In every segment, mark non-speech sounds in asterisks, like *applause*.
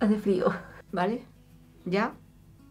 Hace frío. ¿Vale? ¿Ya?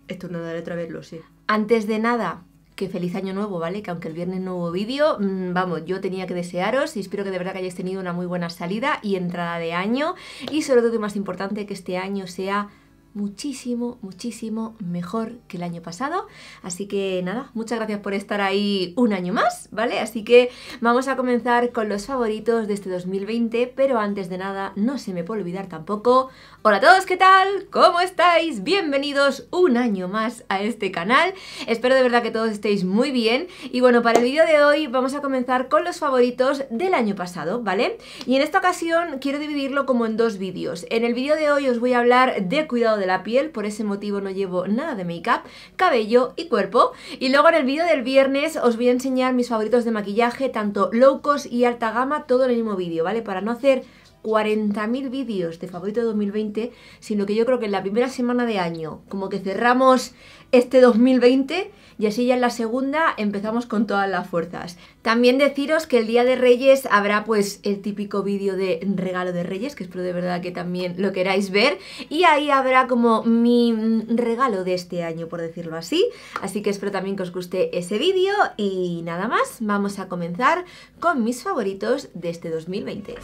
Esto no daré otra vez, lo sé. Antes de nada, que feliz año nuevo, ¿vale? Que aunque el viernes no vídeo, mm, vamos, yo tenía que desearos y espero que de verdad que hayáis tenido una muy buena salida y entrada de año y sobre todo y más importante que este año sea muchísimo, muchísimo mejor que el año pasado. Así que nada, muchas gracias por estar ahí un año más, ¿vale? Así que vamos a comenzar con los favoritos de este 2020, pero antes de nada, no se me puede olvidar tampoco. Hola a todos, ¿qué tal? ¿Cómo estáis? Bienvenidos un año más a este canal. Espero de verdad que todos estéis muy bien. Y bueno, para el vídeo de hoy vamos a comenzar con los favoritos del año pasado, ¿vale? Y en esta ocasión quiero dividirlo como en dos vídeos. En el vídeo de hoy os voy a hablar de cuidado de la piel, por ese motivo no llevo nada de make-up, cabello y cuerpo. Y luego en el vídeo del viernes os voy a enseñar mis favoritos de maquillaje, tanto low cost y alta gama, todo en el mismo vídeo, ¿vale? Para no hacer 40.000 vídeos de favorito de 2020, sino que yo creo que en la primera semana de año, como que cerramos este 2020 y así ya en la segunda empezamos con todas las fuerzas. También deciros que el día de Reyes habrá pues el típico vídeo de regalo de Reyes, que espero de verdad que también lo queráis ver, y ahí habrá como mi regalo de este año, por decirlo así, así que espero también que os guste ese vídeo y nada más, vamos a comenzar con mis favoritos de este 2020.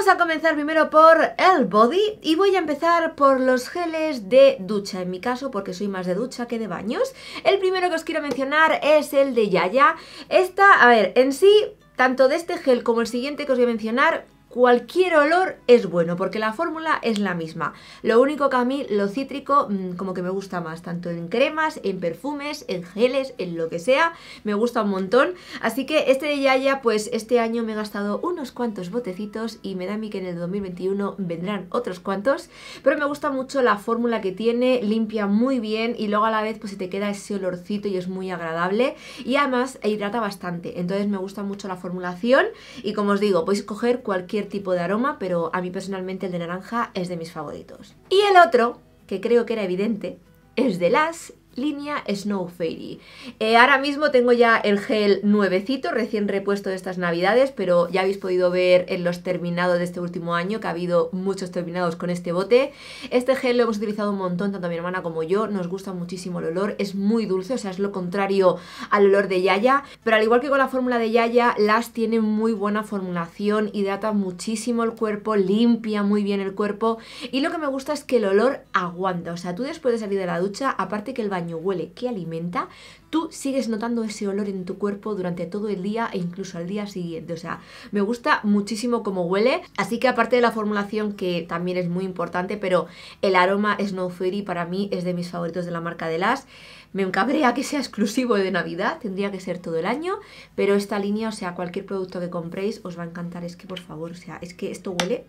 Vamos a comenzar primero por el body y voy a empezar por los geles de ducha, en mi caso porque soy más de ducha que de baños. El primero que os quiero mencionar es el de Yaya. Esta, a ver, en sí, tanto de este gel como el siguiente que os voy a mencionar, Cualquier olor es bueno porque la fórmula es la misma. Lo único que a mí lo cítrico mm, como que me gusta más, tanto en cremas, en perfumes, en geles, en lo que sea, me gusta un montón. Así que este de Yaya, pues este año me he gastado unos cuantos botecitos y me da a mí que en el 2021 vendrán otros cuantos, pero me gusta mucho la fórmula que tiene, limpia muy bien y luego a la vez pues se te queda ese olorcito y es muy agradable y además hidrata bastante. Entonces me gusta mucho la formulación y como os digo, podéis coger cualquier tipo de aroma, pero a mí personalmente el de naranja es de mis favoritos. Y el otro, que creo que era evidente, es de las línea Snow Fairy. Eh, ahora mismo tengo ya el gel nuevecito, recién repuesto de estas navidades, pero ya habéis podido ver en los terminados de este último año que ha habido muchos terminados con este bote. Este gel lo hemos utilizado un montón, tanto mi hermana como yo, nos gusta muchísimo el olor, es muy dulce, o sea, es lo contrario al olor de Yaya, pero al igual que con la fórmula de Yaya, las tiene muy buena formulación, hidrata muchísimo el cuerpo, limpia muy bien el cuerpo y lo que me gusta es que el olor aguanta, o sea, tú después de salir de la ducha, aparte que el huele que alimenta, tú sigues notando ese olor en tu cuerpo durante todo el día e incluso al día siguiente. O sea, me gusta muchísimo cómo huele. Así que aparte de la formulación, que también es muy importante, pero el aroma Snow Fairy para mí es de mis favoritos de la marca de las. Me encabrea que sea exclusivo de Navidad, tendría que ser todo el año, pero esta línea, o sea, cualquier producto que compréis os va a encantar. Es que, por favor, o sea, es que esto huele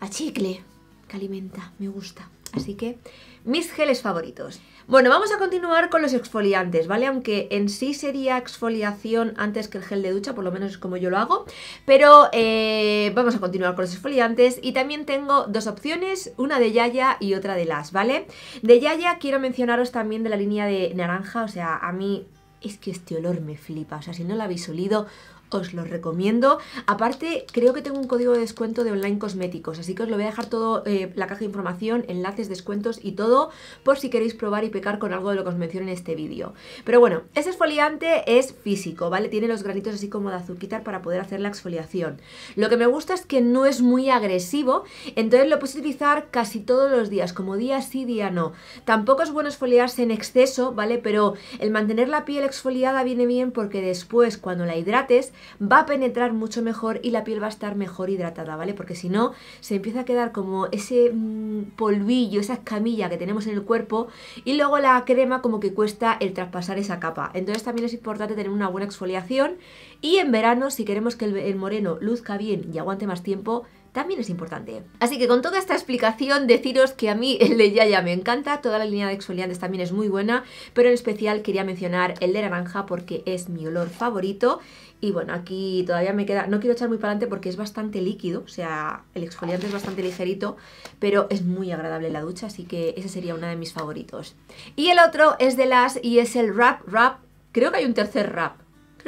a chicle que alimenta, me gusta. Así que mis geles favoritos. Bueno, vamos a continuar con los exfoliantes, ¿vale? Aunque en sí sería exfoliación antes que el gel de ducha, por lo menos es como yo lo hago, pero eh, vamos a continuar con los exfoliantes y también tengo dos opciones, una de Yaya y otra de Las, ¿vale? De Yaya quiero mencionaros también de la línea de naranja, o sea, a mí es que este olor me flipa, o sea, si no lo habéis olido, os lo recomiendo. Aparte, creo que tengo un código de descuento de online cosméticos, así que os lo voy a dejar todo, eh, la caja de información, enlaces, descuentos y todo, por si queréis probar y pecar con algo de lo que os menciono en este vídeo. Pero bueno, ese exfoliante es físico, ¿vale? Tiene los granitos así como de azuquitar para poder hacer la exfoliación. Lo que me gusta es que no es muy agresivo, entonces lo puedes utilizar casi todos los días, como día sí, día no. Tampoco es bueno exfoliarse en exceso, ¿vale? Pero el mantener la piel exfoliada viene bien porque después, cuando la hidrates, va a penetrar mucho mejor y la piel va a estar mejor hidratada, ¿vale? Porque si no, se empieza a quedar como ese mm, polvillo, esa escamilla que tenemos en el cuerpo y luego la crema como que cuesta el traspasar esa capa. Entonces también es importante tener una buena exfoliación y en verano, si queremos que el, el moreno luzca bien y aguante más tiempo, también es importante. Así que con toda esta explicación deciros que a mí el de Yaya me encanta, toda la línea de exfoliantes también es muy buena, pero en especial quería mencionar el de naranja porque es mi olor favorito y bueno, aquí todavía me queda, no quiero echar muy para adelante porque es bastante líquido, o sea, el exfoliante es bastante ligerito, pero es muy agradable la ducha, así que ese sería uno de mis favoritos. Y el otro es de las y es el Wrap Wrap, creo que hay un tercer Wrap,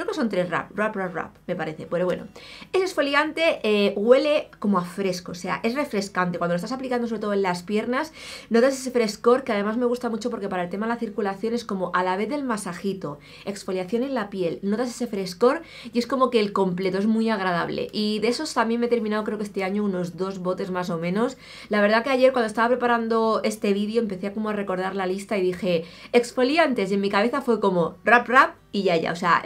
Creo que son tres rap, rap, rap, rap, me parece. Pero bueno, es exfoliante, eh, huele como a fresco, o sea, es refrescante. Cuando lo estás aplicando sobre todo en las piernas, notas ese frescor que además me gusta mucho porque para el tema de la circulación es como a la vez del masajito, exfoliación en la piel, notas ese frescor y es como que el completo es muy agradable. Y de esos también me he terminado creo que este año unos dos botes más o menos. La verdad que ayer cuando estaba preparando este vídeo empecé como a recordar la lista y dije exfoliantes y en mi cabeza fue como rap rap y ya, ya. O sea,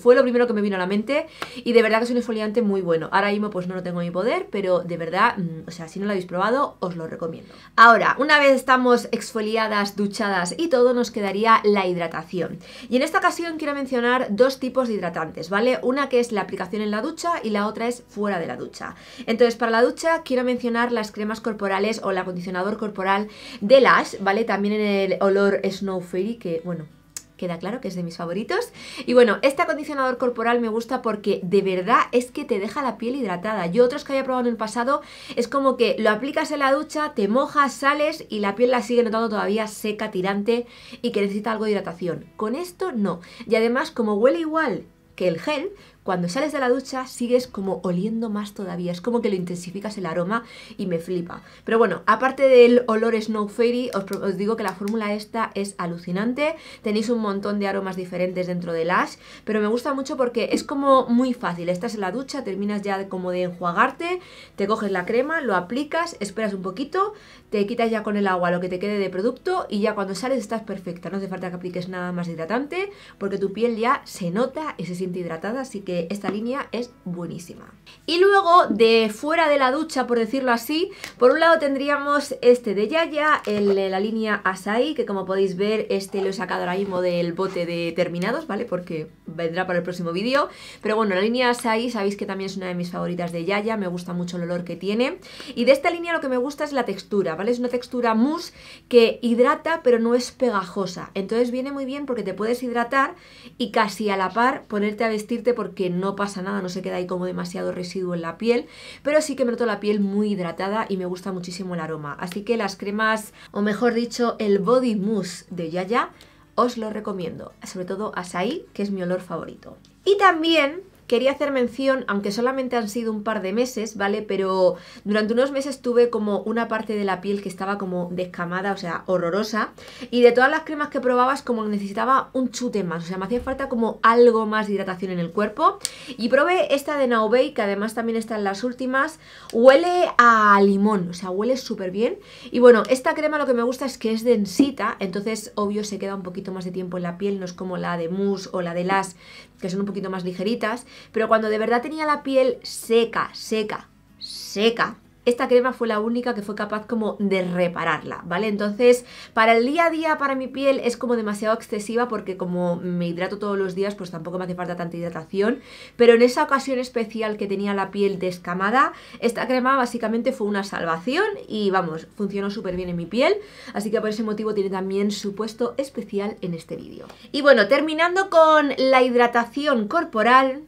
fue lo primero que me vino a la mente y de verdad que es un exfoliante muy bueno. Ahora mismo pues no lo tengo en mi poder, pero de verdad, mm, o sea, si no lo habéis probado, os lo recomiendo. Ahora, una vez estamos exfoliadas, duchadas y todo, nos quedaría la hidratación. Y en esta ocasión quiero mencionar dos tipos de hidratantes, ¿vale? Una que es la aplicación en la ducha y la otra es fuera de la ducha. Entonces, para la ducha quiero mencionar las cremas corporales o el acondicionador corporal de Lash, ¿vale? También en el olor Snow Fairy, que bueno, queda claro que es de mis favoritos. Y bueno, este acondicionador corporal me gusta porque de verdad es que te deja la piel hidratada. Yo otros que había probado en el pasado es como que lo aplicas en la ducha, te mojas, sales y la piel la sigue notando todavía seca, tirante y que necesita algo de hidratación. Con esto no. Y además como huele igual que el gel, cuando sales de la ducha sigues como oliendo más todavía, es como que lo intensificas el aroma y me flipa. Pero bueno, aparte del olor Snow Fairy, os, digo que la fórmula esta es alucinante, tenéis un montón de aromas diferentes dentro del Ash, pero me gusta mucho porque es como muy fácil, estás en la ducha, terminas ya como de enjuagarte, te coges la crema, lo aplicas, esperas un poquito, te quitas ya con el agua lo que te quede de producto y ya cuando sales estás perfecta, no hace falta que apliques nada más hidratante porque tu piel ya se nota y se siente hidratada, así que esta línea es buenísima. Y luego de fuera de la ducha, por decirlo así, por un lado tendríamos este de Yaya, la línea Asai, que como podéis ver este lo he sacado ahora mismo del bote de terminados, ¿vale? Porque vendrá para el próximo vídeo, pero bueno, la línea Asai sabéis que también es una de mis favoritas de Yaya, me gusta mucho el olor que tiene y de esta línea lo que me gusta es la textura, ¿vale? Es una textura mousse que hidrata pero no es pegajosa. Entonces viene muy bien porque te puedes hidratar y casi a la par ponerte a vestirte porque no pasa nada, no se queda ahí como demasiado residuo en la piel, pero sí que me noto la piel muy hidratada y me gusta muchísimo el aroma. Así que las cremas, o mejor dicho, el body mousse de Yaya, os lo recomiendo, sobre todo Asaí, que es mi olor favorito. Y también quería hacer mención, aunque solamente han sido un par de meses, ¿vale? Pero durante unos meses tuve como una parte de la piel que estaba como descamada, o sea, horrorosa. Y de todas las cremas que probabas, como necesitaba un chute más, o sea, me hacía falta como algo más de hidratación en el cuerpo. Y probé esta de Naobei, que además también está en las últimas. Huele a limón, o sea, huele súper bien. Y bueno, esta crema lo que me gusta es que es densita, entonces obvio se queda un poquito más de tiempo en la piel, no es como la de mousse o la de las que son un poquito más ligeritas, pero cuando de verdad tenía la piel seca, seca, seca, esta crema fue la única que fue capaz como de repararla, ¿vale? Entonces, para el día a día, para mi piel, es como demasiado excesiva porque como me hidrato todos los días, pues tampoco me hace falta tanta hidratación. Pero en esa ocasión especial que tenía la piel descamada, esta crema básicamente fue una salvación y vamos, funcionó súper bien en mi piel. Así que por ese motivo tiene también su puesto especial en este vídeo. Y bueno, terminando con la hidratación corporal,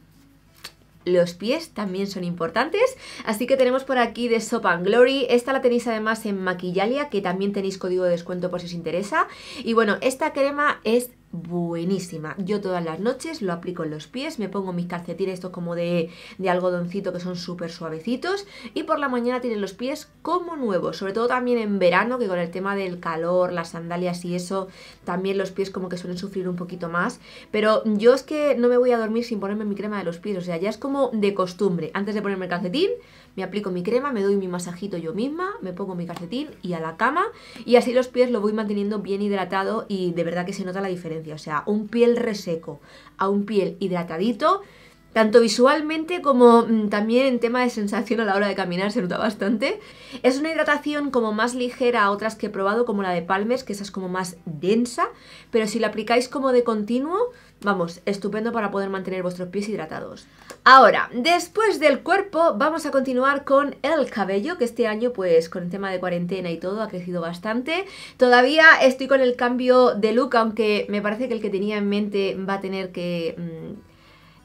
los pies también son importantes. Así que tenemos por aquí de Soap Glory. Esta la tenéis además en Maquillalia, que también tenéis código de descuento por si os interesa. Y bueno, esta crema es buenísima. Yo todas las noches lo aplico en los pies, me pongo mis calcetines estos como de, de algodoncito que son súper suavecitos y por la mañana tienen los pies como nuevos, sobre todo también en verano que con el tema del calor, las sandalias y eso, también los pies como que suelen sufrir un poquito más, pero yo es que no me voy a dormir sin ponerme mi crema de los pies, o sea, ya es como de costumbre, antes de ponerme el calcetín me aplico mi crema, me doy mi masajito yo misma, me pongo mi calcetín y a la cama y así los pies lo voy manteniendo bien hidratado y de verdad que se nota la diferencia, o sea, un piel reseco a un piel hidratadito tanto visualmente como mm, también en tema de sensación a la hora de caminar se nota bastante. Es una hidratación como más ligera a otras que he probado, como la de Palmer's, que esa es como más densa, pero si la aplicáis como de continuo, vamos, estupendo para poder mantener vuestros pies hidratados. Ahora, después del cuerpo, vamos a continuar con el cabello, que este año, pues, con el tema de cuarentena y todo, ha crecido bastante. Todavía estoy con el cambio de look, aunque me parece que el que tenía en mente va a tener que mm,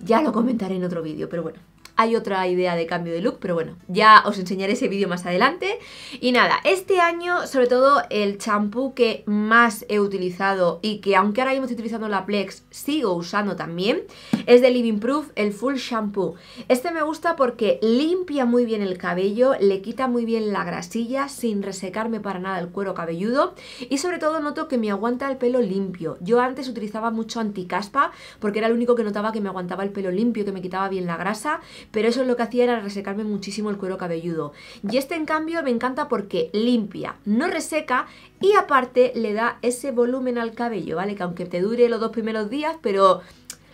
ya lo comentaré en otro vídeo, pero bueno hay otra idea de cambio de look, pero bueno, ya os enseñaré ese vídeo más adelante. Y nada, este año sobre todo el champú que más he utilizado y que aunque ahora mismo estoy utilizando la Plex, sigo usando también, es de Living Proof, el Full Shampoo. Este me gusta porque limpia muy bien el cabello, le quita muy bien la grasilla sin resecarme para nada el cuero cabelludo y sobre todo noto que me aguanta el pelo limpio. Yo antes utilizaba mucho anticaspa porque era el único que notaba que me aguantaba el pelo limpio, que me quitaba bien la grasa, pero eso es lo que hacía era resecarme muchísimo el cuero cabelludo. Y este en cambio me encanta porque limpia, no reseca y aparte le da ese volumen al cabello, ¿vale? Que aunque te dure los dos primeros días, pero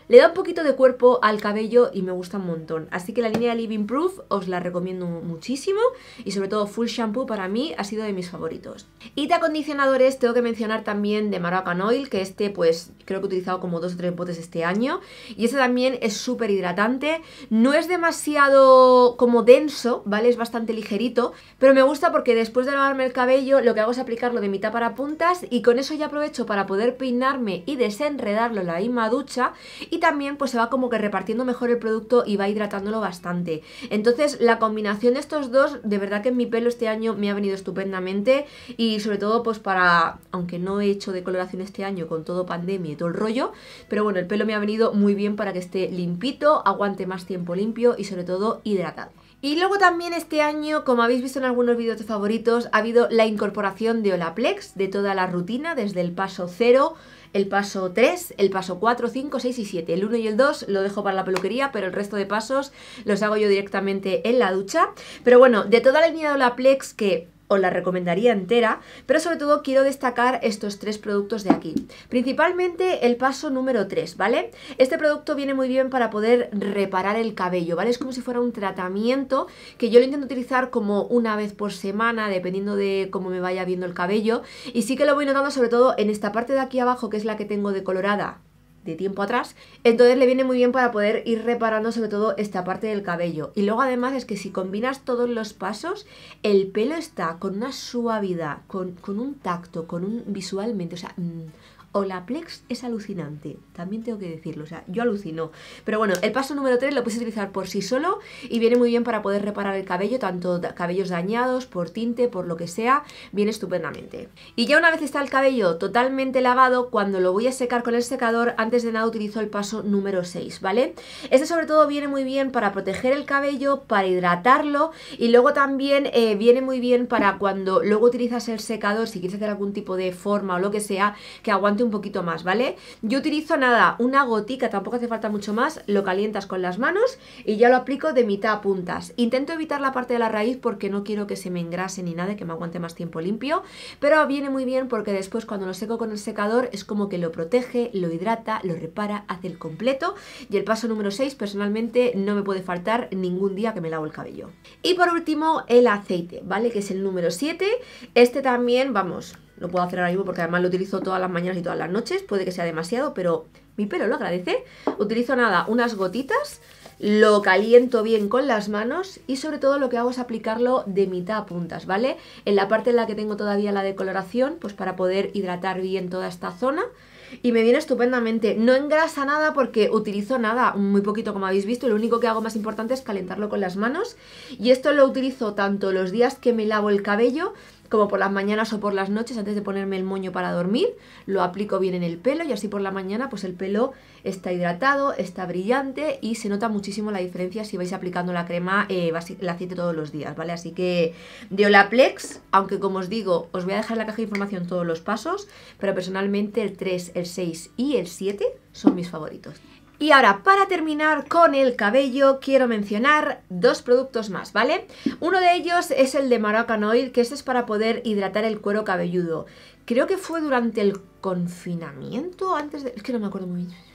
le da un poquito de cuerpo al cabello y me gusta un montón. Así que la línea Living Proof os la recomiendo muchísimo y sobre todo Full Shampoo para mí ha sido de mis favoritos. Y de acondicionadores tengo que mencionar también de Marocanoil Oil, que este pues creo que he utilizado como dos o tres botes este año y este también es súper hidratante, no es demasiado como denso, ¿vale? Es bastante ligerito, pero me gusta porque después de lavarme el cabello lo que hago es aplicarlo de mitad para puntas y con eso ya aprovecho para poder peinarme y desenredarlo la misma ducha y y también pues se va como que repartiendo mejor el producto y va hidratándolo bastante. Entonces la combinación de estos dos, de verdad que en mi pelo este año me ha venido estupendamente y sobre todo pues para, aunque no he hecho decoloración este año con todo pandemia y todo el rollo, pero bueno, el pelo me ha venido muy bien para que esté limpito, aguante más tiempo limpio y sobre todo hidratado. Y luego también este año, como habéis visto en algunos vídeos de favoritos, ha habido la incorporación de Olaplex, de toda la rutina, desde el paso cero, el paso 3, el paso 4, 5, 6 y 7. El 1 y el 2 lo dejo para la peluquería, pero el resto de pasos los hago yo directamente en la ducha. Pero bueno, de toda la línea de Olaplex que os la recomendaría entera, pero sobre todo quiero destacar estos tres productos de aquí. Principalmente el paso número 3, ¿vale? Este producto viene muy bien para poder reparar el cabello, ¿vale? Es como si fuera un tratamiento que yo lo intento utilizar como una vez por semana, dependiendo de cómo me vaya viendo el cabello, y sí que lo voy notando sobre todo en esta parte de aquí abajo, que es la que tengo decolorada de tiempo atrás, entonces le viene muy bien para poder ir reparando sobre todo esta parte del cabello. Y luego además es que si combinas todos los pasos, el pelo está con una suavidad, con, con un tacto, con un visualmente, o sea, mm, Plex es alucinante, también tengo que decirlo, o sea, yo alucino. Pero bueno, el paso número 3 lo puedes utilizar por sí solo y viene muy bien para poder reparar el cabello, tanto cabellos dañados, por tinte, por lo que sea, viene estupendamente. Y ya una vez está el cabello totalmente lavado, cuando lo voy a secar con el secador, antes de nada utilizo el paso número 6, ¿vale? Este sobre todo viene muy bien para proteger el cabello, para hidratarlo y luego también eh, viene muy bien para cuando luego utilizas el secador, si quieres hacer algún tipo de forma o lo que sea, que aguante un poquito más, ¿vale? Yo utilizo nada, una gotica, tampoco hace falta mucho más, lo calientas con las manos y ya lo aplico de mitad a puntas. Intento evitar la parte de la raíz porque no quiero que se me engrase ni nada, que me aguante más tiempo limpio, pero viene muy bien porque después cuando lo seco con el secador es como que lo protege, lo hidrata, lo repara, hace el completo. Y el paso número 6, personalmente, no me puede faltar ningún día que me lavo el cabello. Y por último, el aceite, ¿vale? Que es el número 7. Este también, vamos, no puedo hacer ahora mismo porque además lo utilizo todas las mañanas y todas las noches, puede que sea demasiado, pero mi pelo lo agradece. Utilizo nada, unas gotitas, lo caliento bien con las manos y sobre todo lo que hago es aplicarlo de mitad a puntas, ¿vale? En la parte en la que tengo todavía la decoloración, pues para poder hidratar bien toda esta zona y me viene estupendamente. No engrasa nada porque utilizo nada, muy poquito como habéis visto, lo único que hago más importante es calentarlo con las manos y esto lo utilizo tanto los días que me lavo el cabello como por las mañanas o por las noches antes de ponerme el moño para dormir, lo aplico bien en el pelo y así por la mañana pues el pelo está hidratado, está brillante y se nota muchísimo la diferencia si vais aplicando la crema, eh, el aceite todos los días, ¿vale? Así que de Olaplex, aunque como os digo, os voy a dejar en la caja de información todos los pasos, pero personalmente el 3, el 6 y el 7 son mis favoritos. Y ahora, para terminar con el cabello, quiero mencionar dos productos más, ¿vale? Uno de ellos es el de marocanoid, que este es para poder hidratar el cuero cabelludo. Creo que fue durante el confinamiento, antes de... Es que no me acuerdo muy bien.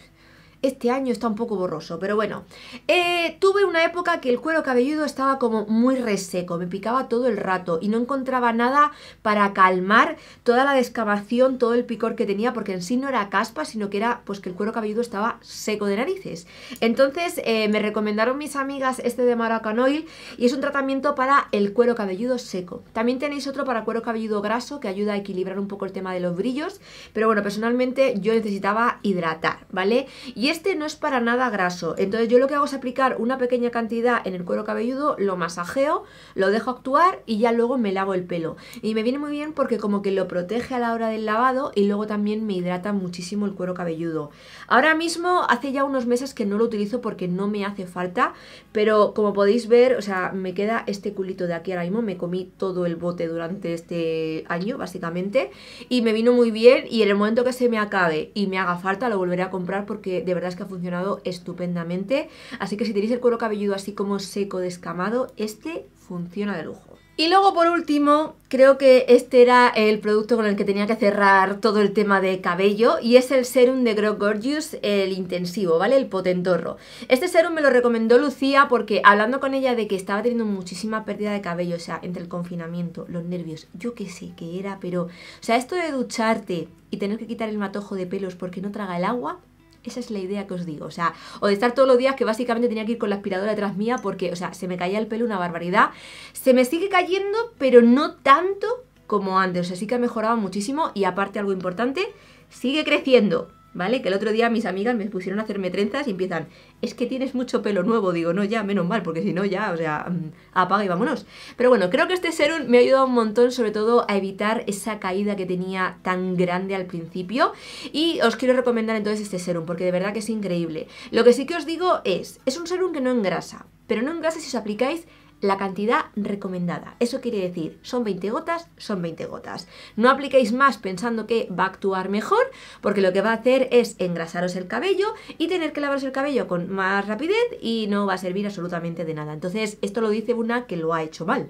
Este año está un poco borroso, pero bueno. Eh, tuve una época que el cuero cabelludo estaba como muy reseco, me picaba todo el rato y no encontraba nada para calmar toda la descamación, todo el picor que tenía, porque en sí no era caspa, sino que era pues que el cuero cabelludo estaba seco de narices. Entonces eh, me recomendaron mis amigas este de Maracanoil y es un tratamiento para el cuero cabelludo seco. También tenéis otro para cuero cabelludo graso que ayuda a equilibrar un poco el tema de los brillos, pero bueno, personalmente yo necesitaba hidratar, ¿vale? Y este no es para nada graso, entonces yo lo que hago es aplicar una pequeña cantidad en el cuero cabelludo, lo masajeo, lo dejo actuar y ya luego me lavo el pelo. Y me viene muy bien porque como que lo protege a la hora del lavado y luego también me hidrata muchísimo el cuero cabelludo. Ahora mismo hace ya unos meses que no lo utilizo porque no me hace falta, pero como podéis ver, o sea, me queda este culito de aquí ahora mismo, me comí todo el bote durante este año básicamente y me vino muy bien y en el momento que se me acabe y me haga falta lo volveré a comprar porque de verdad verdad que ha funcionado estupendamente. Así que si tenéis el cuero cabelludo así como seco, descamado, este funciona de lujo. Y luego por último, creo que este era el producto con el que tenía que cerrar todo el tema de cabello y es el serum de Grow Gorgeous, el intensivo, ¿vale? El potentorro. Este serum me lo recomendó Lucía porque hablando con ella de que estaba teniendo muchísima pérdida de cabello, o sea, entre el confinamiento, los nervios, yo qué sé qué era, pero, o sea, esto de ducharte y tener que quitar el matojo de pelos porque no traga el agua, esa es la idea que os digo, o sea, o de estar todos los días que básicamente tenía que ir con la aspiradora detrás mía porque, o sea, se me caía el pelo una barbaridad. Se me sigue cayendo, pero no tanto como antes, o sea, sí que ha mejorado muchísimo y aparte algo importante, sigue creciendo. ¿vale? Que el otro día mis amigas me pusieron a hacerme trenzas y empiezan, es que tienes mucho pelo nuevo, digo, no, ya, menos mal, porque si no, ya, o sea, mm, apaga y vámonos. Pero bueno, creo que este serum me ha ayudado un montón, sobre todo a evitar esa caída que tenía tan grande al principio. Y os quiero recomendar entonces este serum, porque de verdad que es increíble. Lo que sí que os digo es, es un serum que no engrasa, pero no engrasa si os aplicáis la cantidad recomendada. Eso quiere decir, son 20 gotas, son 20 gotas. No apliquéis más pensando que va a actuar mejor, porque lo que va a hacer es engrasaros el cabello y tener que lavaros el cabello con más rapidez y no va a servir absolutamente de nada. Entonces, esto lo dice una que lo ha hecho mal.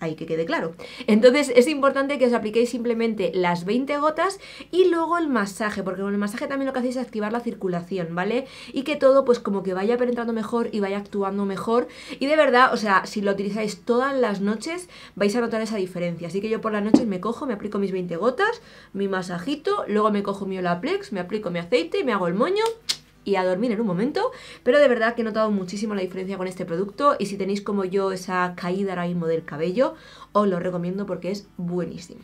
Ahí que quede claro. Entonces es importante que os apliquéis simplemente las 20 gotas y luego el masaje, porque con el masaje también lo que hacéis es activar la circulación, ¿vale? Y que todo pues como que vaya penetrando mejor y vaya actuando mejor. Y de verdad, o sea, si lo utilizáis todas las noches vais a notar esa diferencia. Así que yo por las noches me cojo, me aplico mis 20 gotas, mi masajito, luego me cojo mi Olaplex, me aplico mi aceite, y me hago el moño y a dormir en un momento, pero de verdad que he notado muchísimo la diferencia con este producto y si tenéis como yo esa caída ahora mismo del cabello, os lo recomiendo porque es buenísimo.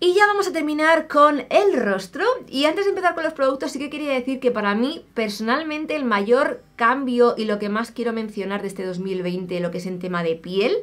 Y ya vamos a terminar con el rostro y antes de empezar con los productos sí que quería decir que para mí personalmente el mayor cambio y lo que más quiero mencionar de este 2020, lo que es en tema de piel,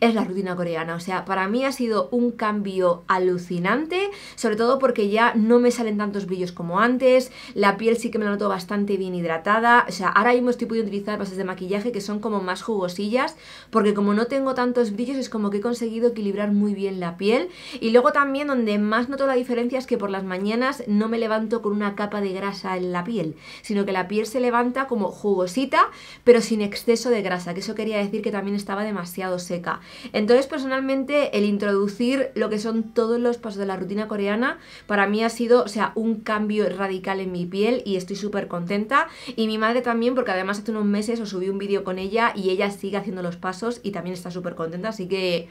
es la rutina coreana. O sea, para mí ha sido un cambio alucinante, sobre todo porque ya no me salen tantos brillos como antes, la piel sí que me la noto bastante bien hidratada, o sea, ahora mismo estoy pudiendo utilizar bases de maquillaje que son como más jugosillas, porque como no tengo tantos brillos es como que he conseguido equilibrar muy bien la piel. Y luego también donde más noto la diferencia es que por las mañanas no me levanto con una capa de grasa en la piel, sino que la piel se levanta como jugosilla cosita, pero sin exceso de grasa, que eso quería decir que también estaba demasiado seca. Entonces, personalmente, el introducir lo que son todos los pasos de la rutina coreana, para mí ha sido, o sea, un cambio radical en mi piel y estoy súper contenta. Y mi madre también, porque además hace unos meses os subí un vídeo con ella y ella sigue haciendo los pasos y también está súper contenta, así que...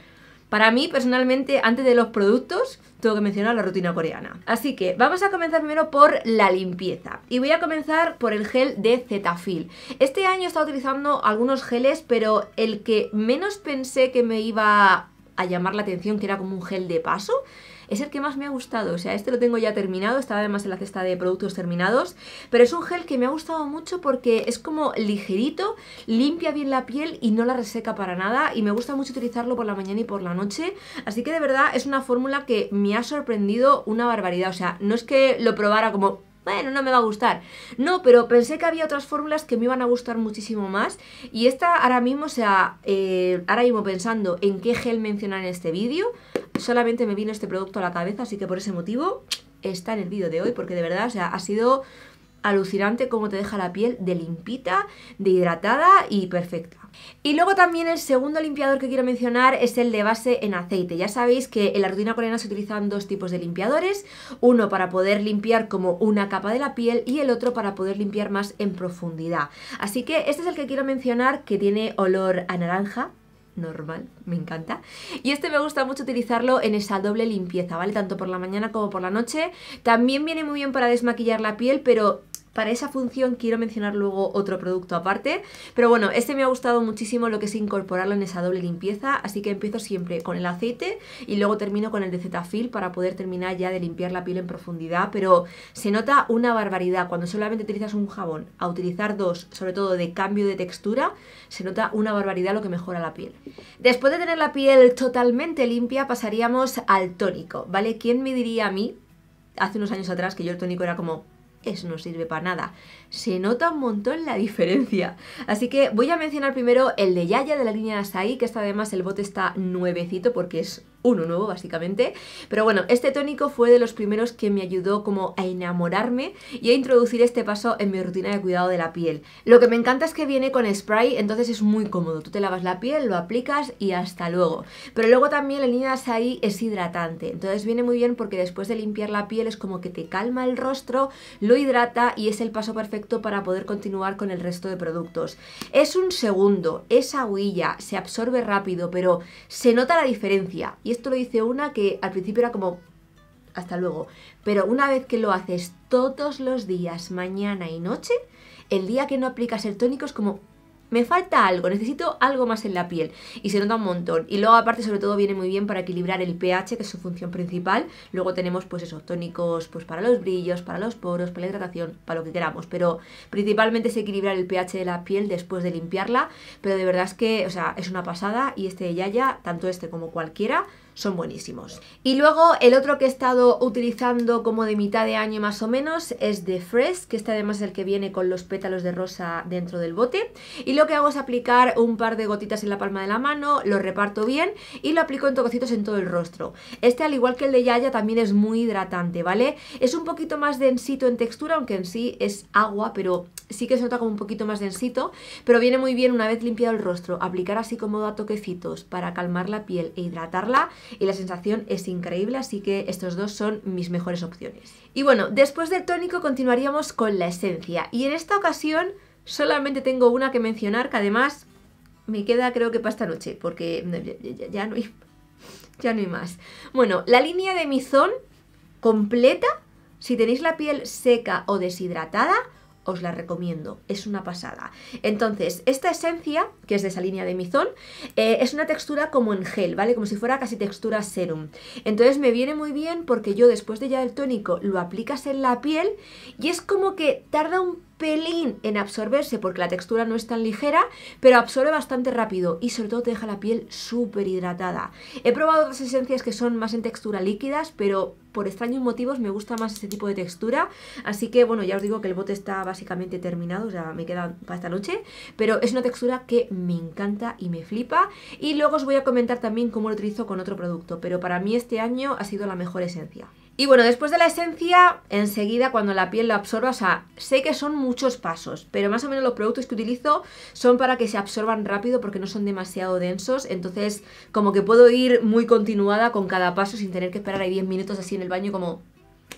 Para mí, personalmente, antes de los productos, tengo que mencionar la rutina coreana. Así que vamos a comenzar primero por la limpieza. Y voy a comenzar por el gel de Zetafil. Este año he estado utilizando algunos geles, pero el que menos pensé que me iba a llamar la atención, que era como un gel de paso, es el que más me ha gustado. O sea, este lo tengo ya terminado, estaba además en la cesta de productos terminados, pero es un gel que me ha gustado mucho porque es como ligerito, limpia bien la piel y no la reseca para nada y me gusta mucho utilizarlo por la mañana y por la noche. Así que de verdad es una fórmula que me ha sorprendido una barbaridad. O sea, no es que lo probara como bueno, no me va a gustar. No, pero pensé que había otras fórmulas que me iban a gustar muchísimo más. Y esta ahora mismo, o sea, eh, ahora mismo pensando en qué gel mencionar en este vídeo, solamente me vino este producto a la cabeza, así que por ese motivo está en el vídeo de hoy, porque de verdad, o sea, ha sido alucinante cómo te deja la piel de limpita, de hidratada y perfecta. Y luego también el segundo limpiador que quiero mencionar es el de base en aceite. Ya sabéis que en la rutina coreana se utilizan dos tipos de limpiadores, uno para poder limpiar como una capa de la piel y el otro para poder limpiar más en profundidad. Así que este es el que quiero mencionar que tiene olor a naranja, normal, me encanta. Y este me gusta mucho utilizarlo en esa doble limpieza, ¿vale? Tanto por la mañana como por la noche. También viene muy bien para desmaquillar la piel, pero para esa función quiero mencionar luego otro producto aparte, pero bueno, este me ha gustado muchísimo lo que es incorporarlo en esa doble limpieza, así que empiezo siempre con el aceite y luego termino con el de Cetaphil para poder terminar ya de limpiar la piel en profundidad, pero se nota una barbaridad cuando solamente utilizas un jabón, a utilizar dos, sobre todo de cambio de textura, se nota una barbaridad lo que mejora la piel. Después de tener la piel totalmente limpia, pasaríamos al tónico, ¿vale? ¿Quién me diría a mí, hace unos años atrás, que yo el tónico era como eso no sirve para nada. Se nota un montón la diferencia. Así que voy a mencionar primero el de Yaya de la línea Asahi, que está además el bote está nuevecito porque es uno nuevo básicamente. Pero bueno, este tónico fue de los primeros que me ayudó como a enamorarme y a introducir este paso en mi rutina de cuidado de la piel. Lo que me encanta es que viene con spray, entonces es muy cómodo. Tú te lavas la piel, lo aplicas y hasta luego. Pero luego también la línea ahí es hidratante, entonces viene muy bien porque después de limpiar la piel es como que te calma el rostro, lo hidrata y es el paso perfecto para poder continuar con el resto de productos. Es un segundo, esa huella se absorbe rápido, pero se nota la diferencia y esto lo dice una que al principio era como, hasta luego. Pero una vez que lo haces todos los días, mañana y noche, el día que no aplicas el tónico es como, me falta algo, necesito algo más en la piel. Y se nota un montón. Y luego aparte sobre todo viene muy bien para equilibrar el pH, que es su función principal. Luego tenemos pues esos tónicos pues para los brillos, para los poros, para la hidratación, para lo que queramos. Pero principalmente es equilibrar el pH de la piel después de limpiarla. Pero de verdad es que, o sea, es una pasada y este de Yaya, tanto este como cualquiera, son buenísimos. Y luego el otro que he estado utilizando como de mitad de año más o menos es de Fresh, que este además es el que viene con los pétalos de rosa dentro del bote. Y lo que hago es aplicar un par de gotitas en la palma de la mano, lo reparto bien y lo aplico en tococitos en todo el rostro. Este al igual que el de Yaya también es muy hidratante, ¿vale? Es un poquito más densito en textura, aunque en sí es agua, pero sí que se nota como un poquito más densito, pero viene muy bien una vez limpiado el rostro, aplicar así como a toquecitos para calmar la piel e hidratarla y la sensación es increíble, así que estos dos son mis mejores opciones. Y bueno, después del tónico continuaríamos con la esencia y en esta ocasión solamente tengo una que mencionar que además me queda creo que para esta noche porque ya, no *laughs* ya no hay más. Bueno, la línea de mizón completa, si tenéis la piel seca o deshidratada, os la recomiendo, es una pasada. Entonces, esta esencia, que es de esa línea de mizón, eh, es una textura como en gel, ¿vale? Como si fuera casi textura serum. Entonces me viene muy bien porque yo después de ya el tónico lo aplicas en la piel y es como que tarda un pelín en absorberse porque la textura no es tan ligera, pero absorbe bastante rápido y sobre todo te deja la piel súper hidratada. He probado otras esencias que son más en textura líquidas, pero por extraños motivos me gusta más este tipo de textura, así que bueno, ya os digo que el bote está básicamente terminado, o sea, me queda para esta noche, pero es una textura que me encanta y me flipa y luego os voy a comentar también cómo lo utilizo con otro producto, pero para mí este año ha sido la mejor esencia. Y bueno, después de la esencia, enseguida cuando la piel lo absorba, o sea, sé que son muchos pasos, pero más o menos los productos que utilizo son para que se absorban rápido porque no son demasiado densos, entonces como que puedo ir muy continuada con cada paso sin tener que esperar ahí 10 minutos así en el baño como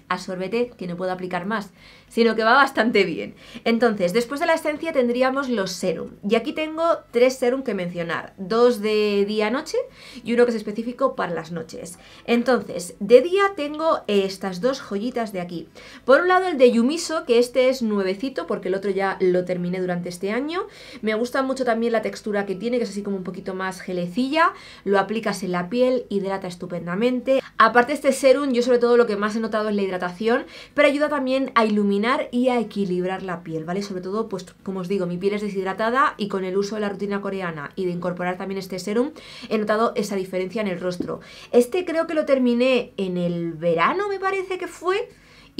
absorbete que no puedo aplicar más, sino que va bastante bien. Entonces, después de la esencia tendríamos los serum. Y aquí tengo tres serum que mencionar, dos de día-noche y uno que es específico para las noches. Entonces, de día tengo estas dos joyitas de aquí. Por un lado el de Yumiso, que este es nuevecito porque el otro ya lo terminé durante este año. Me gusta mucho también la textura que tiene, que es así como un poquito más gelecilla. Lo aplicas en la piel, hidrata estupendamente. Aparte este serum, yo sobre todo lo que más he notado es hidratación, pero ayuda también a iluminar y a equilibrar la piel, ¿vale? Sobre todo, pues como os digo, mi piel es deshidratada y con el uso de la rutina coreana y de incorporar también este serum, he notado esa diferencia en el rostro. Este creo que lo terminé en el verano, me parece que fue.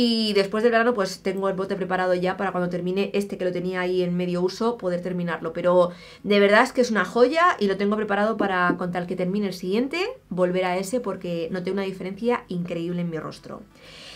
Y después del verano, pues tengo el bote preparado ya para cuando termine este que lo tenía ahí en medio uso, poder terminarlo. Pero de verdad es que es una joya y lo tengo preparado para, con que termine el siguiente, volver a ese porque noté una diferencia increíble en mi rostro.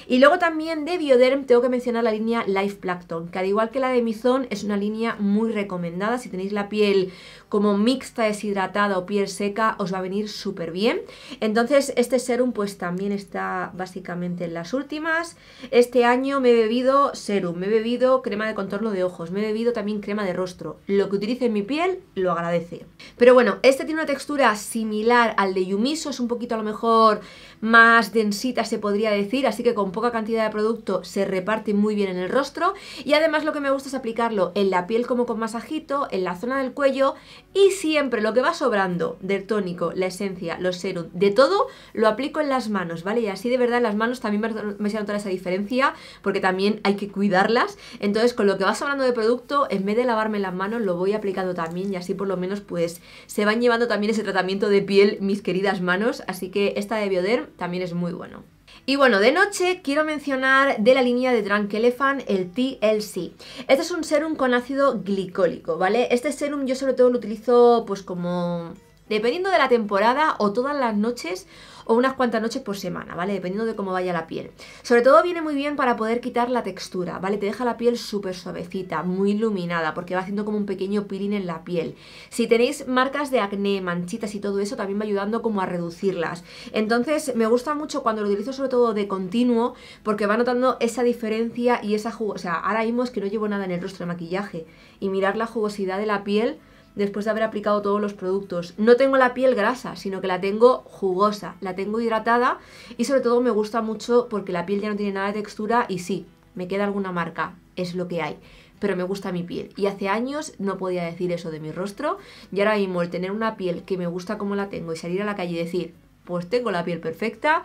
Y luego también de Bioderm tengo que mencionar la línea Life Plankton, que al igual que la de Mizone es una línea muy recomendada. Si tenéis la piel como mixta, deshidratada o piel seca, os va a venir súper bien. Entonces este serum pues también está básicamente en las últimas. Este año me he bebido serum, me he bebido crema de contorno de ojos, me he bebido también crema de rostro. Lo que utilice en mi piel lo agradece. Pero bueno, este tiene una textura similar al de Yumiso, es un poquito a lo mejor más densita se podría decir, así que con poca cantidad de producto se reparte muy bien en el rostro y además lo que me gusta es aplicarlo en la piel como con masajito, en la zona del cuello y siempre lo que va sobrando del tónico, la esencia, los serums, de todo lo aplico en las manos, ¿vale? Y así de verdad en las manos también me, se toda esa diferencia porque también hay que cuidarlas, entonces con lo que va sobrando de producto, en vez de lavarme las manos lo voy aplicando también y así por lo menos pues se van llevando también ese tratamiento de piel mis queridas manos, así que esta de Bioderm también es muy bueno. Y bueno, de noche quiero mencionar de la línea de Drunk Elephant el TLC. Este es un serum con ácido glicólico, ¿vale? Este serum yo sobre todo lo utilizo pues como... Dependiendo de la temporada o todas las noches o unas cuantas noches por semana, ¿vale? Dependiendo de cómo vaya la piel. Sobre todo viene muy bien para poder quitar la textura, ¿vale? Te deja la piel súper suavecita, muy iluminada, porque va haciendo como un pequeño peeling en la piel. Si tenéis marcas de acné, manchitas y todo eso, también va ayudando como a reducirlas. Entonces me gusta mucho cuando lo utilizo sobre todo de continuo, porque va notando esa diferencia y esa jugosidad. O sea, ahora mismo es que no llevo nada en el rostro de maquillaje. Y mirar la jugosidad de la piel después de haber aplicado todos los productos. No tengo la piel grasa, sino que la tengo jugosa, la tengo hidratada y sobre todo me gusta mucho porque la piel ya no tiene nada de textura y sí, me queda alguna marca, es lo que hay pero me gusta mi piel. Y hace años no podía decir eso de mi rostro. Y ahora mismo el tener una piel que me gusta como la tengo y salir a la calle y decir, pues tengo la piel perfecta,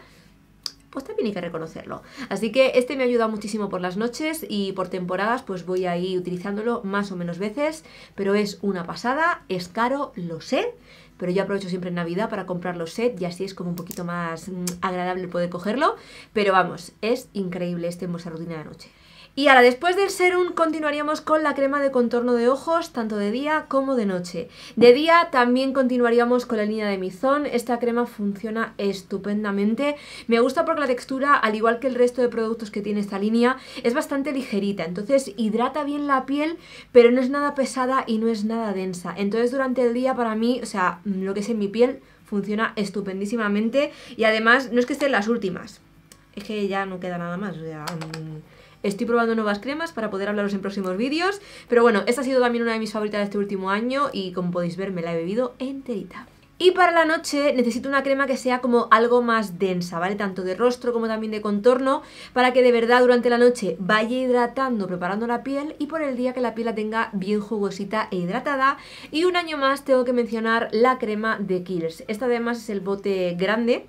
pues también hay que reconocerlo. Así que este me ayuda muchísimo por las noches y por temporadas pues voy a ir utilizándolo más o menos veces, pero es una pasada, es caro, lo sé, pero yo aprovecho siempre en Navidad para comprar los sets y así es como un poquito más mm, agradable poder cogerlo, pero vamos, es increíble este vuestra rutina de noche. Y ahora, después del serum, continuaríamos con la crema de contorno de ojos, tanto de día como de noche. De día también continuaríamos con la línea de Mizón. Esta crema funciona estupendamente. Me gusta porque la textura, al igual que el resto de productos que tiene esta línea, es bastante ligerita. Entonces hidrata bien la piel, pero no es nada pesada y no es nada densa. Entonces durante el día para mí, o sea, mm, lo que es en mi piel, funciona estupendísimamente. Y además, no es que estén las últimas. Es que ya no queda nada más. O sea, mm, Estoy probando nuevas cremas para poder hablaros en próximos vídeos. Pero bueno, esta ha sido también una de mis favoritas de este último año y como podéis ver me la he bebido enterita. Y para la noche necesito una crema que sea como algo más densa, ¿vale? Tanto de rostro como también de contorno, para que de verdad durante la noche vaya hidratando, preparando la piel y por el día que la piel la tenga bien jugosita e hidratada. Y un año más tengo que mencionar la crema de Kill's. Esta además es el bote grande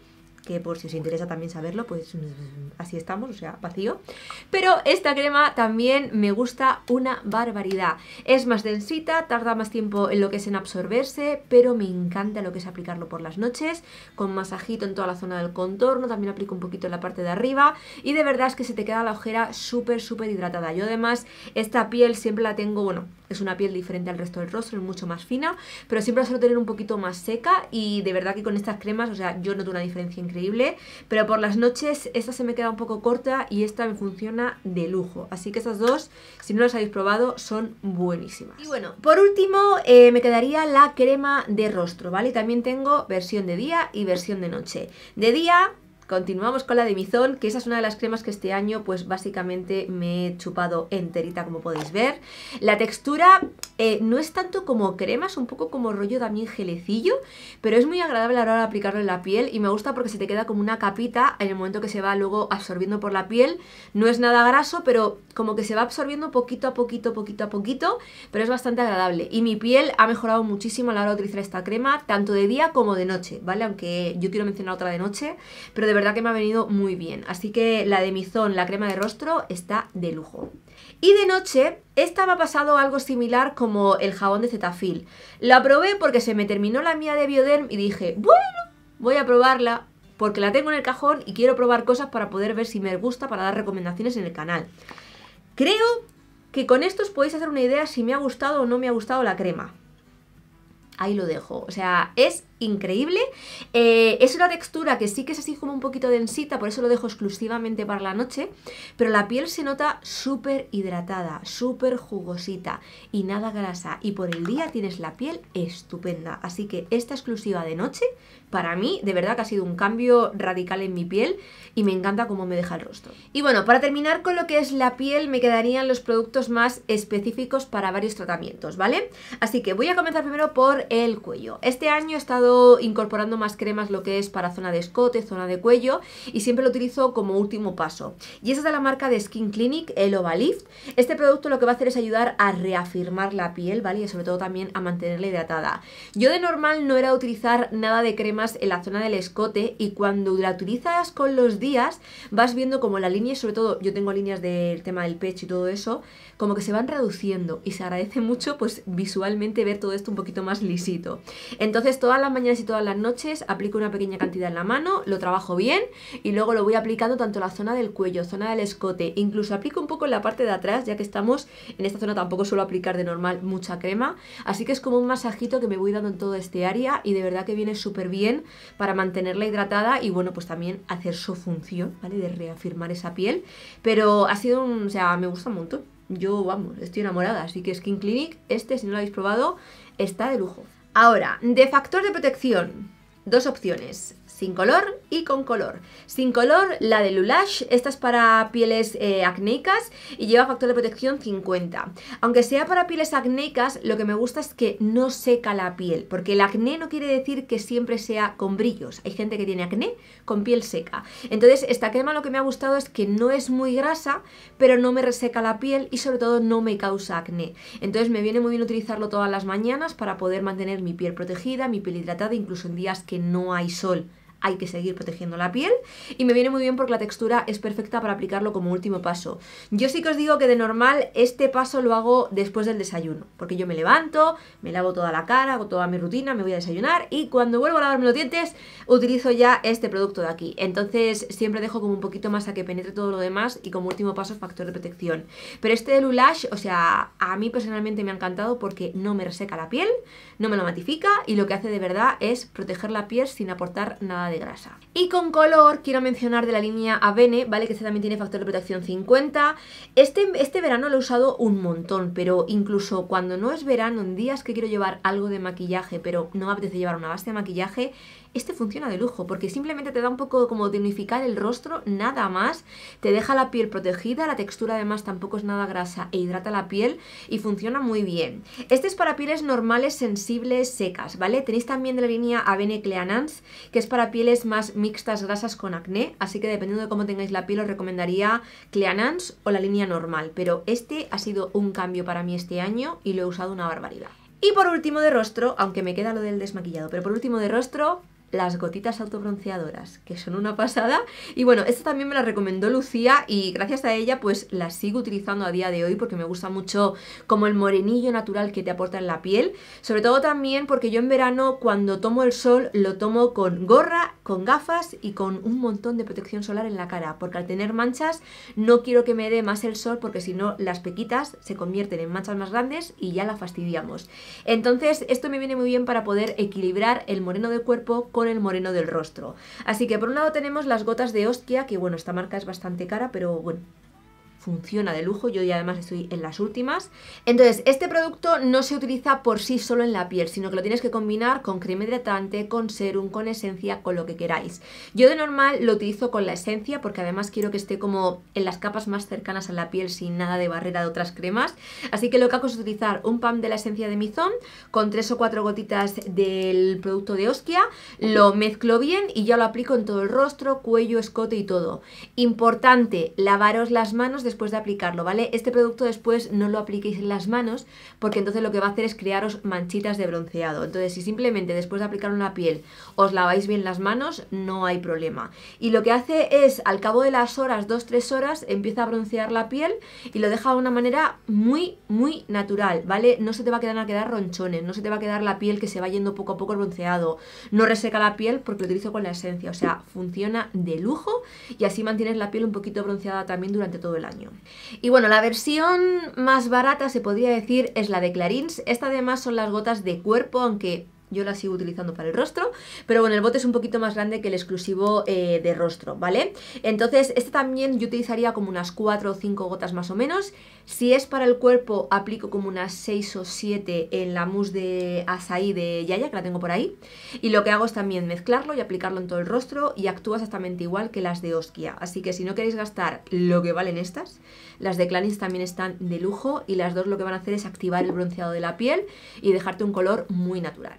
que por si os interesa también saberlo, pues mm, así estamos, o sea, vacío. Pero esta crema también me gusta una barbaridad. Es más densita, tarda más tiempo en lo que es en absorberse, pero me encanta lo que es aplicarlo por las noches, con masajito en toda la zona del contorno, también aplico un poquito en la parte de arriba, y de verdad es que se te queda la ojera súper, súper hidratada. Yo además esta piel siempre la tengo, bueno, es una piel diferente al resto del rostro, es mucho más fina, pero siempre la suelo tener un poquito más seca y de verdad que con estas cremas, o sea, yo noto una diferencia increíble, pero por las noches esta se me queda un poco corta y esta me funciona de lujo. Así que estas dos, si no las habéis probado, son buenísimas. Y bueno, por último eh, me quedaría la crema de rostro, ¿vale? También tengo versión de día y versión de noche. De día Continuamos con la de Mizón, que esa es una de las cremas que este año, pues básicamente me he chupado enterita, como podéis ver. La textura eh, no es tanto como crema, es un poco como rollo también gelecillo, pero es muy agradable a la hora de aplicarlo en la piel y me gusta porque se te queda como una capita en el momento que se va luego absorbiendo por la piel. No es nada graso, pero como que se va absorbiendo poquito a poquito, poquito a poquito, pero es bastante agradable. Y mi piel ha mejorado muchísimo a la hora de utilizar esta crema, tanto de día como de noche, ¿vale? Aunque yo quiero mencionar otra de noche, pero de verdad verdad que me ha venido muy bien. Así que la de Mizón, la crema de rostro, está de lujo. Y de noche, esta me ha pasado algo similar como el jabón de Cetaphil. La probé porque se me terminó la mía de Bioderm y dije, bueno, voy a probarla porque la tengo en el cajón y quiero probar cosas para poder ver si me gusta para dar recomendaciones en el canal. Creo que con esto os podéis hacer una idea si me ha gustado o no me ha gustado la crema. Ahí lo dejo. O sea, es increíble. Eh, es una textura que sí que es así como un poquito densita, por eso lo dejo exclusivamente para la noche, pero la piel se nota súper hidratada, súper jugosita y nada grasa. Y por el día tienes la piel estupenda. Así que esta exclusiva de noche, para mí, de verdad que ha sido un cambio radical en mi piel y me encanta cómo me deja el rostro. Y bueno, para terminar con lo que es la piel, me quedarían los productos más específicos para varios tratamientos, ¿vale? Así que voy a comenzar primero por el cuello. Este año he estado incorporando más cremas lo que es para zona de escote, zona de cuello y siempre lo utilizo como último paso. Y esa es de la marca de Skin Clinic, el Ovalift. Este producto lo que va a hacer es ayudar a reafirmar la piel, ¿vale? Y sobre todo también a mantenerla hidratada. Yo de normal no era utilizar nada de cremas en la zona del escote y cuando la utilizas con los días vas viendo como la línea, sobre todo yo tengo líneas del tema del pecho y todo eso, como que se van reduciendo y se agradece mucho pues visualmente ver todo esto un poquito más lisito. Entonces toda la y todas las noches aplico una pequeña cantidad en la mano, lo trabajo bien y luego lo voy aplicando tanto en la zona del cuello, zona del escote, incluso aplico un poco en la parte de atrás, ya que estamos en esta zona tampoco suelo aplicar de normal mucha crema, así que es como un masajito que me voy dando en todo este área y de verdad que viene súper bien para mantenerla hidratada y bueno, pues también hacer su función, ¿vale? De reafirmar esa piel, pero ha sido un, o sea, me gusta un montón. Yo, vamos, estoy enamorada, así que Skin Clinic, este si no lo habéis probado, está de lujo. Ahora, de factor de protección, dos opciones sin color y con color. Sin color, la de Lulash, esta es para pieles eh, acnéicas y lleva factor de protección 50. Aunque sea para pieles acnéicas, lo que me gusta es que no seca la piel, porque el acné no quiere decir que siempre sea con brillos. Hay gente que tiene acné con piel seca. Entonces, esta crema lo que me ha gustado es que no es muy grasa, pero no me reseca la piel y sobre todo no me causa acné. Entonces, me viene muy bien utilizarlo todas las mañanas para poder mantener mi piel protegida, mi piel hidratada, incluso en días que no hay sol hay que seguir protegiendo la piel y me viene muy bien porque la textura es perfecta para aplicarlo como último paso. Yo sí que os digo que de normal este paso lo hago después del desayuno, porque yo me levanto, me lavo toda la cara, hago toda mi rutina, me voy a desayunar y cuando vuelvo a lavarme los dientes utilizo ya este producto de aquí. Entonces siempre dejo como un poquito más a que penetre todo lo demás y como último paso factor de protección. Pero este de Lulash, o sea, a mí personalmente me ha encantado porque no me reseca la piel, no me lo matifica y lo que hace de verdad es proteger la piel sin aportar nada de grasa. Y con color quiero mencionar de la línea Avene, ¿vale? Que este también tiene factor de protección 50. Este, este verano lo he usado un montón, pero incluso cuando no es verano, en días que quiero llevar algo de maquillaje, pero no me apetece llevar una base de maquillaje, este funciona de lujo, porque simplemente te da un poco como unificar el rostro, nada más, te deja la piel protegida, la textura además tampoco es nada grasa e hidrata la piel y funciona muy bien. Este es para pieles normales, sensibles, secas, ¿vale? Tenéis también de la línea Avene Cleanance, que es para pieles pieles más mixtas grasas con acné, así que dependiendo de cómo tengáis la piel os recomendaría Cleanance o la línea normal, pero este ha sido un cambio para mí este año y lo he usado una barbaridad. Y por último de rostro, aunque me queda lo del desmaquillado, pero por último de rostro, las gotitas autobronceadoras, que son una pasada. Y bueno, esta también me la recomendó Lucía y gracias a ella pues la sigo utilizando a día de hoy porque me gusta mucho como el morenillo natural que te aporta en la piel. Sobre todo también porque yo en verano cuando tomo el sol lo tomo con gorra, con gafas y con un montón de protección solar en la cara. Porque al tener manchas no quiero que me dé más el sol porque si no las pequitas se convierten en manchas más grandes y ya la fastidiamos. Entonces esto me viene muy bien para poder equilibrar el moreno del cuerpo el moreno del rostro. Así que por un lado tenemos las gotas de Ostia, que bueno, esta marca es bastante cara, pero bueno, funciona de lujo, yo ya además estoy en las últimas. Entonces, este producto no se utiliza por sí solo en la piel, sino que lo tienes que combinar con crema hidratante, con serum, con esencia, con lo que queráis. Yo de normal lo utilizo con la esencia porque además quiero que esté como en las capas más cercanas a la piel sin nada de barrera de otras cremas. Así que lo que hago es utilizar un pan de la esencia de Mizon con tres o cuatro gotitas del producto de Oskia, lo mezclo bien y ya lo aplico en todo el rostro, cuello, escote y todo. Importante, lavaros las manos después de aplicarlo, ¿vale? Este producto después no lo apliquéis en las manos porque entonces lo que va a hacer es crearos manchitas de bronceado. Entonces si simplemente después de aplicar una piel os laváis bien las manos, no hay problema. Y lo que hace es, al cabo de las horas, 2-3 horas, empieza a broncear la piel y lo deja de una manera muy, muy natural, ¿vale? No se te va a quedar, a quedar ronchones, no se te va a quedar la piel que se va yendo poco a poco bronceado, no reseca la piel porque lo utilizo con la esencia, o sea, funciona de lujo y así mantienes la piel un poquito bronceada también durante todo el año. Y bueno, la versión más barata se podría decir es la de Clarins. Esta además son las gotas de cuerpo, aunque yo la sigo utilizando para el rostro, pero bueno, el bote es un poquito más grande que el exclusivo eh, de rostro, ¿vale? Entonces, este también yo utilizaría como unas 4 o 5 gotas más o menos. Si es para el cuerpo, aplico como unas 6 o 7 en la mousse de azaí de Yaya, que la tengo por ahí. Y lo que hago es también mezclarlo y aplicarlo en todo el rostro y actúa exactamente igual que las de Oskia. Así que si no queréis gastar lo que valen estas, las de Clarins también están de lujo y las dos lo que van a hacer es activar el bronceado de la piel y dejarte un color muy natural.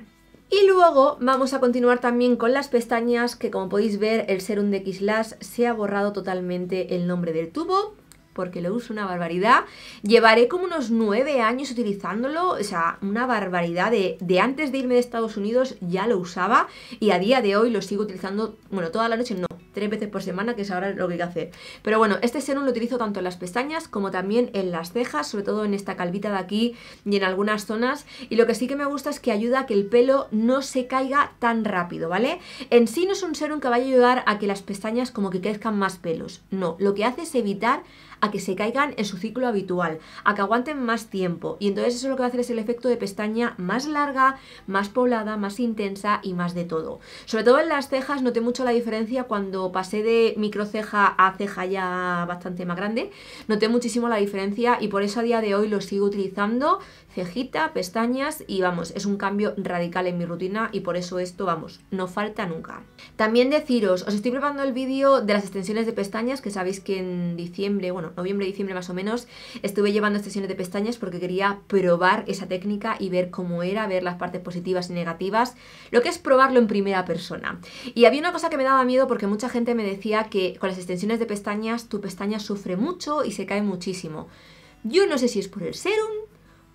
Y luego vamos a continuar también con las pestañas, que como podéis ver, el Serum de Xlash se ha borrado totalmente el nombre del tubo porque lo uso una barbaridad. Llevaré como unos nueve años utilizándolo, o sea, una barbaridad de, antes de irme de Estados Unidos ya lo usaba y a día de hoy lo sigo utilizando, bueno, toda la noche no, tres veces por semana, que es ahora lo que hay que hacer. Pero bueno, este serum lo utilizo tanto en las pestañas como también en las cejas, sobre todo en esta calvita de aquí y en algunas zonas. Y lo que sí que me gusta es que ayuda a que el pelo no se caiga tan rápido, ¿vale? En sí no es un serum que vaya a ayudar a que las pestañas como que crezcan más pelos. No, lo que hace es evitar a que se caigan en su ciclo habitual, a que aguanten más tiempo. Y entonces eso lo que va a hacer es el efecto de pestaña más larga, más poblada, más intensa y más de todo. Sobre todo en las cejas noté mucho la diferencia cuando pasé de microceja a ceja ya bastante más grande. Noté muchísimo la diferencia y por eso a día de hoy lo sigo utilizando cejita, pestañas y vamos, es un cambio radical en mi rutina y por eso esto, vamos, no falta nunca. También deciros, os estoy probando el vídeo de las extensiones de pestañas, que sabéis que en diciembre, bueno, noviembre, diciembre más o menos, estuve llevando extensiones de pestañas porque quería probar esa técnica y ver cómo era, ver las partes positivas y negativas, lo que es probarlo en primera persona. Y había una cosa que me daba miedo porque mucha gente me decía que con las extensiones de pestañas tu pestaña sufre mucho y se cae muchísimo. Yo no sé si es por el serum,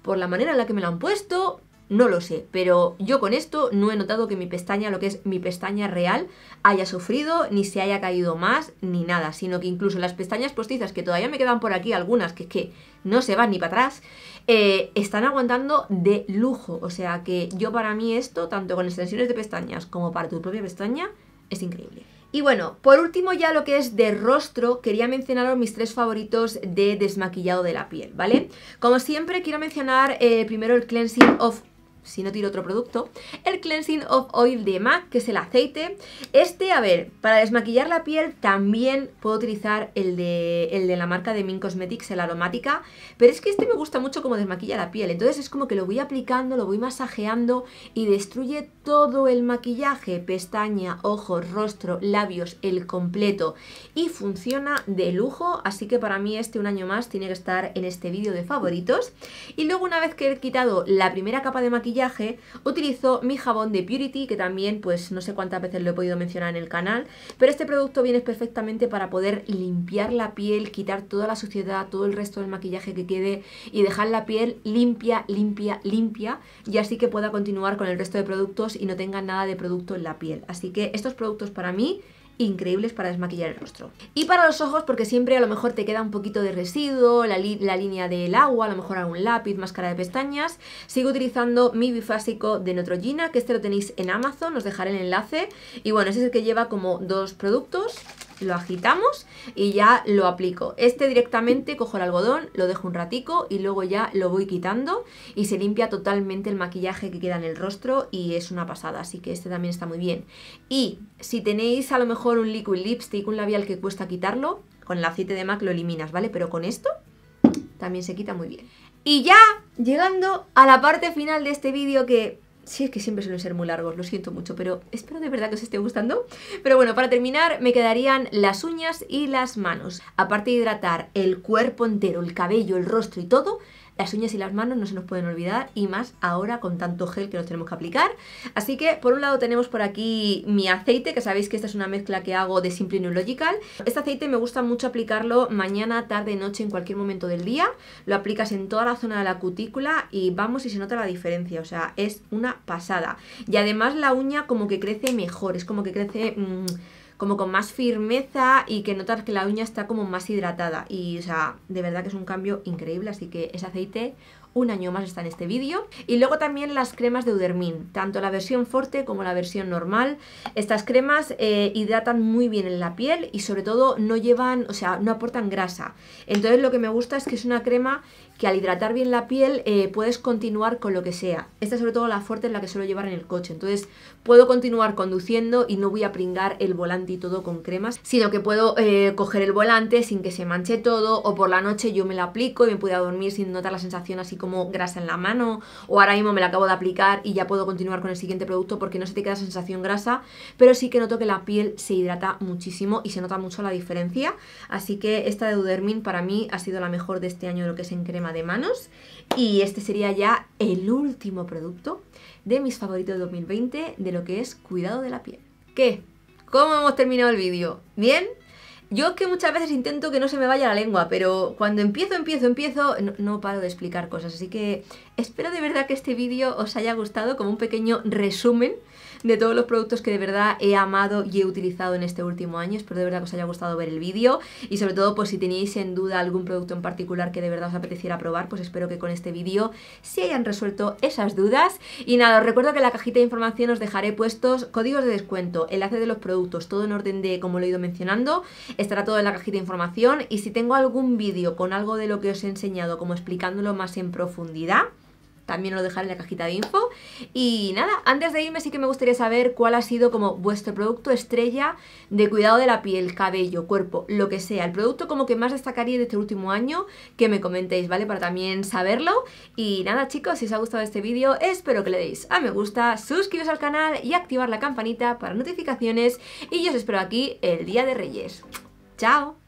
por la manera en la que me lo han puesto, no lo sé, pero yo con esto no he notado que mi pestaña, lo que es mi pestaña real, haya sufrido, ni se haya caído más, ni nada, sino que incluso las pestañas postizas, que todavía me quedan por aquí algunas, que es que no se van ni para atrás, eh, están aguantando de lujo. O sea que yo para mí esto, tanto con extensiones de pestañas como para tu propia pestaña, es increíble. Y bueno, por último ya lo que es de rostro, quería mencionaros mis tres favoritos de desmaquillado de la piel, ¿vale? Como siempre quiero mencionar eh, primero el Cleansing of si no tiro otro producto, el Cleansing of Oil de MAC, que es el aceite. Este, a ver, para desmaquillar la piel también puedo utilizar el de, el de la marca de Min Cosmetics, el aromática, pero es que este me gusta mucho como desmaquilla la piel, entonces es como que lo voy aplicando, lo voy masajeando y destruye todo el maquillaje, pestaña, ojos, rostro, labios, el completo y funciona de lujo, así que para mí este un año más tiene que estar en este vídeo de favoritos. Y luego una vez que he quitado la primera capa de maquillaje, utilizo mi jabón de Purity, que también pues no sé cuántas veces lo he podido mencionar en el canal, pero este producto viene perfectamente para poder limpiar la piel, quitar toda la suciedad, todo el resto del maquillaje que quede y dejar la piel limpia, limpia, limpia y así que pueda continuar con el resto de productos y no tengan nada de producto en la piel. Así que estos productos para mí increíbles para desmaquillar el rostro. Y para los ojos, porque siempre a lo mejor te queda un poquito de residuo, la, línea del agua, a lo mejor algún lápiz, máscara de pestañas, sigo utilizando mi bifásico de Neutrogena, que este lo tenéis en Amazon, os dejaré el enlace. Y bueno, ese es el que lleva como dos productos, lo agitamos y ya lo aplico. Este directamente cojo el algodón, lo dejo un ratico y luego ya lo voy quitando y se limpia totalmente el maquillaje que queda en el rostro y es una pasada, así que este también está muy bien. Y si tenéis a lo mejor un liquid lipstick, un labial que cuesta quitarlo, con el aceite de MAC lo eliminas, ¿vale? Pero con esto también se quita muy bien. Y ya, llegando a la parte final de este vídeo que Sí, es que siempre suelen ser muy largos, lo siento mucho, pero espero de verdad que os esté gustando. Pero bueno, para terminar me quedarían las uñas y las manos. Aparte de hidratar el cuerpo entero, el cabello, el rostro y todo, las uñas y las manos no se nos pueden olvidar y más ahora con tanto gel que nos tenemos que aplicar. Así que por un lado tenemos por aquí mi aceite, que sabéis que esta es una mezcla que hago de Simple neurological Este aceite me gusta mucho aplicarlo mañana, tarde, noche, en cualquier momento del día. Lo aplicas en toda la zona de la cutícula y vamos y se nota la diferencia, o sea, es una pasada. Y además la uña como que crece mejor, es como que crece... Mm, como con más firmeza y que notas que la uña está como más hidratada. Y, o sea, de verdad que es un cambio increíble, así que ese aceite un año más está en este vídeo. Y luego también las cremas de Udermin, tanto la versión fuerte como la versión normal. Estas cremas eh, hidratan muy bien en la piel y sobre todo no llevan, o sea, no aportan grasa. Entonces lo que me gusta es que es una crema que al hidratar bien la piel eh, puedes continuar con lo que sea. Esta sobre todo la fuerte es la que suelo llevar en el coche. Entonces puedo continuar conduciendo y no voy a pringar el volante y todo con cremas, sino que puedo eh, coger el volante sin que se manche todo o por la noche yo me la aplico y me puedo dormir sin notar la sensación así como grasa en la mano o ahora mismo me la acabo de aplicar y ya puedo continuar con el siguiente producto porque no se te queda sensación grasa, pero sí que noto que la piel se hidrata muchísimo y se nota mucho la diferencia. Así que esta de Dudermin para mí ha sido la mejor de este año de lo que es en crema de manos y este sería ya el último producto de mis favoritos 2020 de lo que es cuidado de la piel. ¿Qué? ¿Cómo hemos terminado el vídeo? ¿Bien? Yo es que muchas veces intento que no se me vaya la lengua, pero cuando empiezo, empiezo, empiezo, no paro de explicar cosas. Así que espero de verdad que este vídeo os haya gustado como un pequeño resumen de todos los productos que de verdad he amado y he utilizado en este último año. Espero de verdad que os haya gustado ver el vídeo y sobre todo pues si tenéis en duda algún producto en particular que de verdad os apeteciera probar, pues espero que con este vídeo se hayan resuelto esas dudas. Y nada, os recuerdo que en la cajita de información os dejaré puestos códigos de descuento, enlace de los productos, todo en orden de como lo he ido mencionando, estará todo en la cajita de información y si tengo algún vídeo con algo de lo que os he enseñado como explicándolo más en profundidad, también lo dejaré en la cajita de info. Y nada, antes de irme sí que me gustaría saber cuál ha sido como vuestro producto estrella de cuidado de la piel, cabello, cuerpo, lo que sea. El producto como que más destacaría de este último año, que me comentéis, ¿vale? Para también saberlo. Y nada chicos, si os ha gustado este vídeo, espero que le deis a me gusta, suscribiros al canal y activar la campanita para notificaciones. Y yo os espero aquí el día de Reyes. ¡Chao!